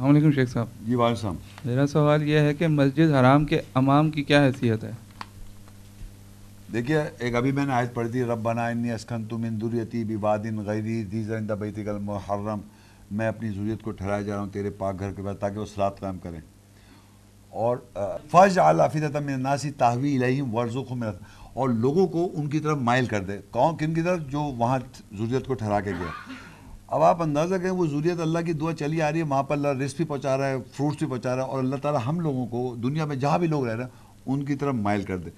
अल्लाम शेख साहब जी वाल साहब मेरा सवाल यह है कि मस्जिद हराम के अमाम की क्या हैसियत है देखिए एक अभी मैंने आयत पढ़ दी रब्बना इन्नी असखन तुम इंदुरती बिवादिन गैरी दीजन दबैतिकल मुहर्रम मैं अपनी जरूरत को ठहराया जा रहा हूँ तेरे पाक घर के पास ताकि वो सलात कायम करें और फ़र्ज नासी तहवी लही इलाहीम को में और लोगों को उनकी तरफ माइल कर दे कौन किन की तरफ जो वहाँ जरूरत को ठहरा के गया अब आप अंदाज़ा करें वो जूरीत अल्लाह की दुआ चली आ रही है वहाँ पर अल्लाह रिस्क भी पहुँचा रहा है फ्रूट्स भी पहुँचा रहा है और अल्लाह ताला हम लोगों को दुनिया में जहाँ भी लोग रह रहे हैं उनकी तरफ माइल कर दे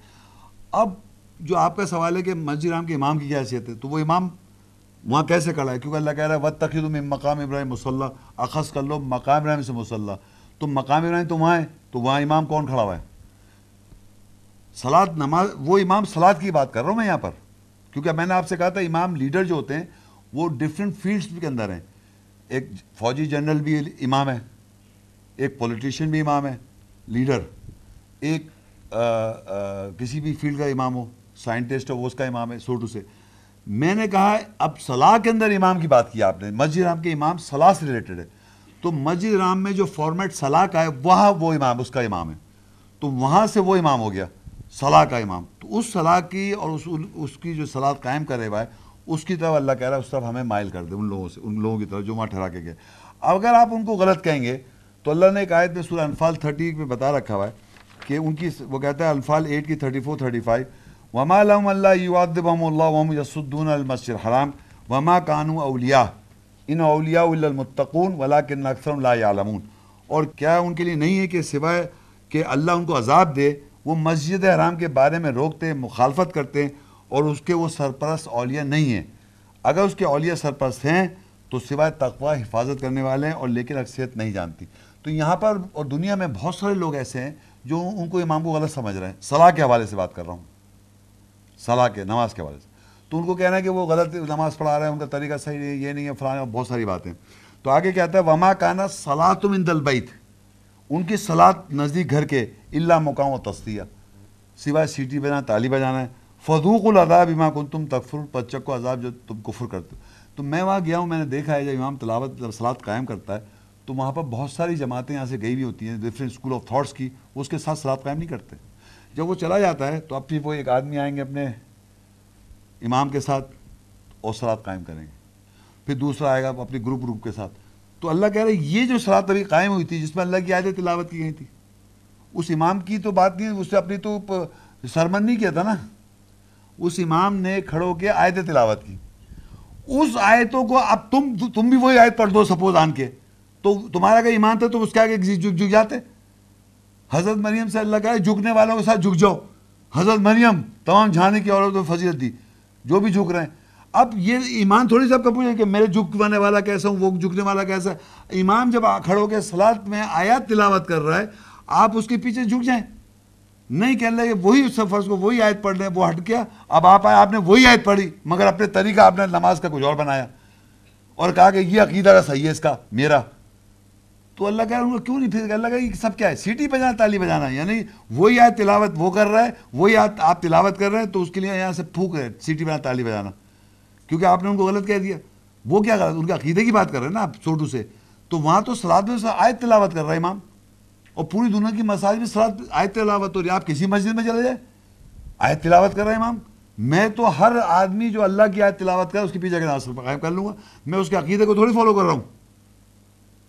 अब जो आपका सवाल है कि मस्जिद राम के इमाम की क्या हैसियत है तो वो इमाम वहाँ कैसे खड़ा है क्योंकि अल्लाह कह रहा है वत तक तुम मकाम इब्राहिम मुसल्ला अखस कर लो मकाम इब्राहिम से मुसल्ला तो मकाम इब्राहिम तो वहाँ है तो वहाँ इमाम कौन खड़ा हुआ है सलाद नमाज वो इमाम सलाद की बात कर रहा हूँ मैं यहाँ पर क्योंकि मैंने आपसे कहा था इमाम लीडर जो होते हैं वो डिफरेंट फील्ड्स के अंदर हैं एक फौजी जनरल भी इमाम है एक पॉलिटिशियन भी इमाम है लीडर एक आ, आ, किसी भी फील्ड का इमाम हो साइंटिस्ट हो वो उसका इमाम है सोटू से मैंने कहा अब सलाह के अंदर इमाम की बात की आपने मस्जिद राम के इमाम सलाह से रिलेटेड है तो मस्जिद राम में जो फॉर्मेट सलाह का है वह वो इमाम उसका इमाम है तो वहाँ से वो इमाम हो गया सलाह का इमाम तो उस सलाह की और उस उसकी जो सलाह कायम रहे हुआ है उसकी तरफ अल्लाह कह रहा है उस तरफ हमें माइल कर दे उन लोगों से उन लोगों की तरफ जो वहाँ ठहरा के गए अगर आप उनको गलत कहेंगे तो अल्लाह ने एक आयत में सूर्य अनफाल थर्टी में बता रखा हुआ है कि उनकी वो कहता है अनफाल एट की थर्टी फोर थर्टी फाइव वमा लमल्लादम यसुद्दून अलमसर हराम वमा कानू अलिया इन अलियामतकून वला के नक्सर लामून और क्या उनके लिए नहीं है कि सिवाय कि अल्लाह उनको अजाब दे वो मस्जिद हराम के बारे में रोकते मुखालफत करते हैं और उसके वो सरपरस्त अलिया नहीं हैं अगर उसके अलिया सरपरस्त हैं तो सिवाय तकवा हिफाजत करने वाले हैं और लेकिन अक्सरियत नहीं जानती तो यहाँ पर और दुनिया में बहुत सारे लोग ऐसे हैं जो उनको इमाम को गलत समझ रहे हैं सलाह के हवाले से बात कर रहा हूँ सलाह के नमाज के हवाले से तो उनको कहना है कि वो गलत नमाज पढ़ा रहे हैं उनका तरीका सही नहीं ये नहीं है फलाना बहुत सारी बातें तो आगे क्या आता है वमा काना सलाह तुम इन दलबैत उनकी सलाह नज़दीक घर के इला मकाम व तस्तिया सिवाय सीटी बजाना ताली बजाना है फजूक अदाब इमाम को तुम तकफुर पचक को अजाब जो तुम कुफर करते हो तो मैं वहाँ गया हूँ मैंने देखा है जब इमाम तलावत जब सलाद कायम करता है तो वहाँ पर बहुत सारी जमातें यहाँ से गई हुई होती हैं डिफरेंट स्कूल ऑफ थाट्स की उसके साथ सलाद कायम नहीं करते जब वो चला जाता है तो अब फिर वो एक आदमी आएंगे अपने इमाम के साथ और सलाद कायम करेंगे फिर दूसरा आएगा अपने ग्रुप ग्रुप के साथ तो अल्लाह कह रहे ये जो सलाद अभी कायम हुई थी जिसमें अल्लाह की आयत तिलावत की गई थी उस इमाम की तो बात नहीं उससे अपनी तो सरमन नहीं किया था ना उस इमाम ने खड़ो के आयत तिलावत की उस आयतों को अब तुम तुम भी वही आयत पढ़ दो सपोज आन के तो तुम्हारा अगर ईमान था तो उसके आगे झुक झुक जाते हज़रत मरियम से अल्लाह कहा झुकने वालों के साथ झुक जाओ हज़रत मरियम तमाम झाने की औरतों को फजीलत दी जो भी झुक रहे हैं अब ये ईमान थोड़ी सा आपका पूछे कि मेरे झुकवाने वाला कैसा हूँ वो झुकने वाला कैसा है इमाम जब खड़ो के सलाद में आयात तिलावत कर रहा है आप उसके पीछे झुक जाएं नहीं कह रहे वही उस फर्ज को वही आयत पढ़ रहे वो हट गया अब आप आए आपने वही आयत पढ़ी मगर अपने तरीका आपने नमाज का कुछ और बनाया और कहा कि ये अकीदा सही है इसका मेरा तो अल्लाह कह उनको क्यों नहीं फिर अल्लाह कह सब क्या है सीटी बजाना ताली बजाना यानी वही आयत तिलावत वो कर रहा है वही आयत आप तिलावत कर रहे हैं तो उसके लिए यहाँ से फूक रहे सीटी बजाना ताली बजाना क्योंकि आपने उनको गलत कह दिया वो क्या गलत उनके अकीदे की बात कर रहे हैं ना आप छोटू से तो वहाँ तो सलाद में आयत तिलावत कर रहा है इमाम और पूरी दुनिया की मसाज में सलाद आय तिलावत हो रही है आप किसी मस्जिद में चले जाए आय तिलावत कर रहे हैं इमाम मैं तो हर आदमी जो अल्लाह की आय तिलावत करे उसके पीछे का कायम कर लूँगा मैं उसके अकीदे को थोड़ी फॉलो कर रहा हूँ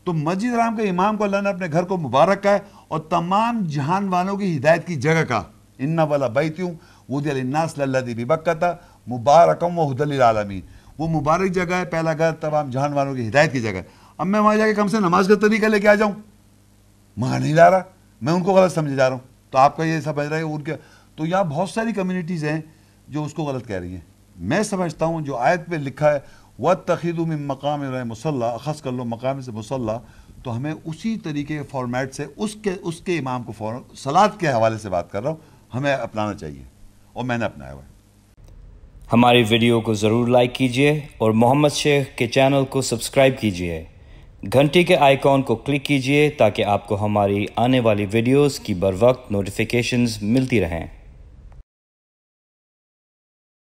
तो मस्जिद राम के इमाम को अल्लाह ने अपने घर को मुबारक का है और तमाम जहान वालों की हिदायत की जगह का इन्ना वाला बैतूँ उदिलन्नासल्लादी बक्कता मुबारकम वहदलालमी वो मुबारक जगह है पहला घर तमाम जहान वालों की हिदायत की जगह अब मैं वहाँ जाके कम से नमाज का तरीका लेके आ जाऊँ मार नहीं ला रहा मैं उनको गलत समझ जा रहा हूँ तो आपका ये समझ रहा है उनके तो यहाँ बहुत सारी कम्युनिटीज़ हैं जो उसको गलत कह रही हैं मैं समझता हूँ जो आयत पे लिखा है व तखीद में मकाम मुसल अखस कर लो मकाम से मुसल्ला तो हमें उसी तरीके फॉर्मेट से उसके उसके इमाम को फॉर सलाद के हवाले से बात कर रहा हूँ हमें अपनाना चाहिए और मैंने अपनाया हुआ हमारी वीडियो को ज़रूर लाइक कीजिए और मोहम्मद शेख के चैनल को सब्सक्राइब कीजिए घंटी के आइकॉन को क्लिक कीजिए ताकि आपको हमारी आने वाली वीडियोस की बर वक्त नोटिफिकेशंस मिलती रहें